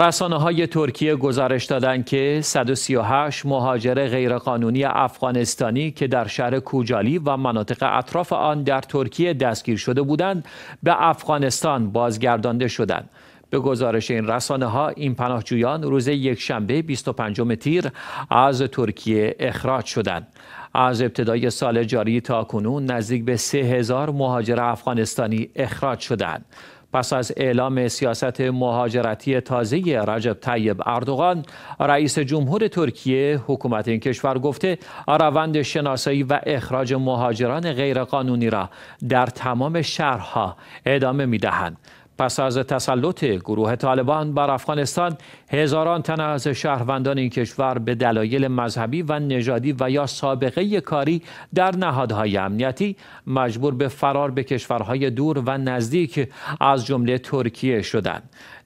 رسانه های ترکیه گزارش دادند که 138 مهاجر غیرقانونی افغانستانی که در شهر کوجالی و مناطق اطراف آن در ترکیه دستگیر شده بودند به افغانستان بازگردانده شدند. به گزارش این رسانه ها این پناهجویان روز یک شنبه 25 تیر از ترکیه اخراج شدند. از ابتدای سال جاری تا کنون نزدیک به 3000 مهاجر افغانستانی اخراج شدند. پس از اعلام سیاست مهاجرتی تازه رجب طیب اردوغان رئیس جمهور ترکیه حکومت این کشور گفته روند شناسایی و اخراج مهاجران غیرقانونی را در تمام شهرها ادامه می دهند. پس از تسلط گروه طالبان بر افغانستان هزاران تن از شهروندان این کشور به دلایل مذهبی و نژادی و یا سابقه کاری در نهادهای امنیتی مجبور به فرار به کشورهای دور و نزدیک از جمله ترکیه شدند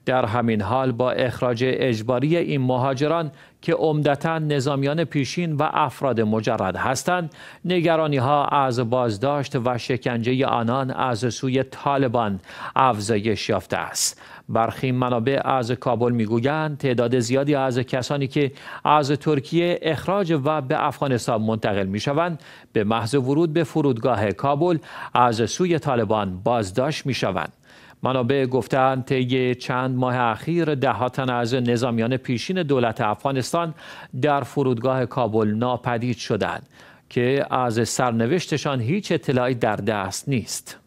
در همین حال با اخراج اجباری این مهاجران که عمدتا نظامیان پیشین و افراد مجرد هستند نگرانی ها از بازداشت و شکنجه آنان از سوی طالبان افزایش یافته است برخی منابع از کابل میگویند تعداد زیادی از کسانی که از ترکیه اخراج و به افغانستان منتقل میشوند به محض ورود به فرودگاه کابل از سوی طالبان بازداشت میشوند منابع گفتند طی چند ماه اخیر ده تن از نظامیان پیشین دولت افغانستان در فرودگاه کابل ناپدید شدند که از سرنوشتشان هیچ اطلاعی در دست نیست.